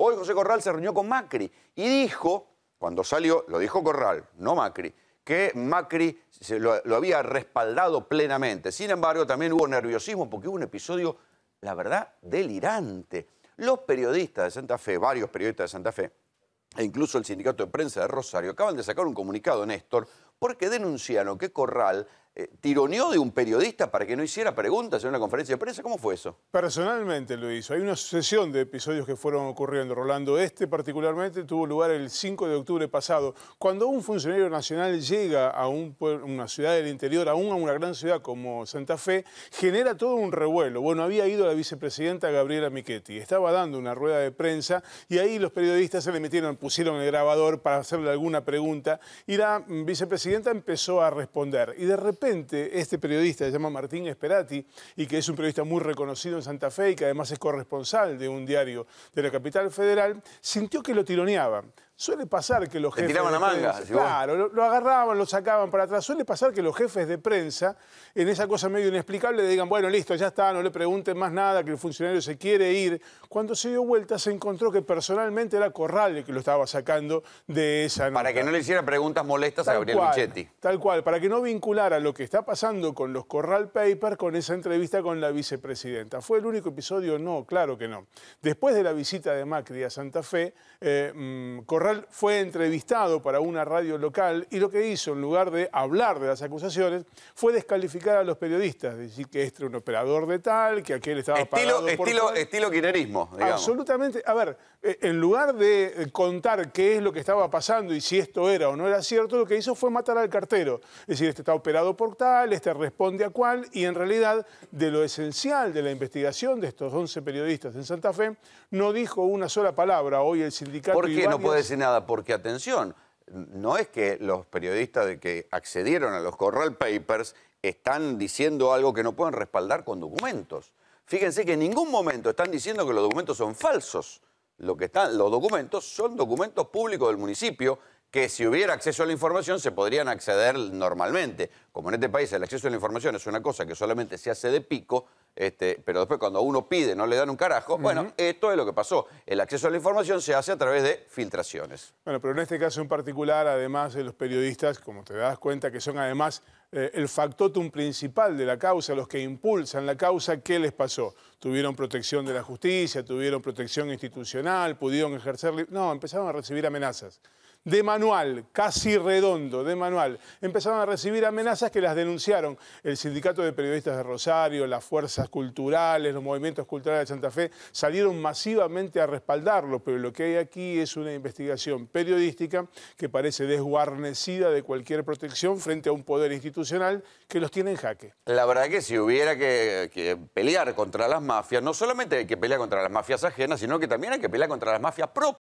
Hoy José Corral se reunió con Macri y dijo, cuando salió, lo dijo Corral, no Macri, que Macri se lo, lo, había respaldado plenamente. Sin embargo, también hubo nerviosismo porque hubo un episodio, la verdad, delirante. Los periodistas de Santa Fe, varios periodistas de Santa Fe, e incluso el sindicato de prensa de Rosario, acaban de sacar un comunicado, Néstor, porque denunciaron que Corral eh, tironeó de un periodista para que no hiciera preguntas en una conferencia de prensa. ¿Cómo fue eso? Personalmente lo hizo. Hay una sucesión de episodios que fueron ocurriendo. Rolando, este particularmente tuvo lugar el 5 de octubre pasado. Cuando un funcionario nacional llega a una ciudad del interior, aún a una gran ciudad como Santa Fe, genera todo un revuelo. Bueno, había ido la vicepresidenta Gabriela Michetti. Estaba dando una rueda de prensa y ahí los periodistas se le metieron, pusieron el grabador para hacerle alguna pregunta y la vicepresidenta presidenta empezó a responder y de repente este periodista, se llama Martín Esperati, y que es un periodista muy reconocido en Santa Fe y que además es corresponsal de un diario de la capital federal, sintió que lo tironeaban. Suele pasar que los jefes. tiraban la manga. claro, lo, agarraban, lo sacaban para atrás. Suele pasar que los jefes de prensa, en esa cosa medio inexplicable, le digan, bueno, listo, ya está, no le pregunten más nada, que el funcionario se quiere ir. Cuando se dio vuelta, se encontró que personalmente era Corral el que lo estaba sacando de esa Para que no le hiciera preguntas molestas a Gabriel cual, Tal cual, para que no vinculara lo que está pasando con los Corral Papers con esa entrevista con la vicepresidenta. ¿Fue el único episodio? No, claro que no. Después de la visita de Macri a Santa Fe, eh, mm, Corral fue entrevistado para una radio local y lo que hizo, en lugar de hablar de las acusaciones, fue descalificar a los periodistas, decir que este era un operador de tal, que aquel estaba estilo, pagado estilo, Estilo quinerismo, Absolutamente. A ver, eh, en lugar de eh, contar qué es lo que estaba pasando y si esto era o no era cierto, lo que hizo fue matar al cartero. Es decir, este está operado por tal, este responde a cual, y en realidad de lo esencial de la investigación de estos 11 periodistas en Santa Fe, no dijo una sola palabra. Hoy el sindicato... ¿Por qué no puede decir nada, porque atención, no es que los periodistas de que accedieron a los Corral Papers están diciendo algo que no pueden respaldar con documentos. Fíjense que en ningún momento están diciendo que los documentos son falsos. Lo que están, los documentos son documentos públicos del municipio que si hubiera acceso a la información se podrían acceder normalmente. Como en este país el acceso a la información es una cosa que solamente se hace de pico, este, pero después cuando uno pide no le dan un carajo. Bueno, esto es lo que pasó. El acceso a la información se hace a través de filtraciones. Bueno, pero en este caso en particular, además de los periodistas, como te das cuenta, que son además eh, el factotum principal de la causa, los que impulsan la causa, ¿qué les pasó? ¿Tuvieron protección de la justicia? ¿Tuvieron protección institucional? ¿Pudieron ejercer... No, empezaron a recibir amenazas de manual, casi redondo, de manual. Empezaron a recibir amenazas que las denunciaron el Sindicato de Periodistas de Rosario, las fuerzas culturales, los movimientos culturales de Santa Fe, salieron masivamente a respaldarlo, pero lo que hay aquí es una investigación periodística que parece desguarnecida de cualquier protección frente a un poder institucional que los tiene en jaque. La verdad que si hubiera que, que pelear contra las mafias, no solamente hay que pelear contra las mafias ajenas, sino que también hay que pelear contra las mafias propias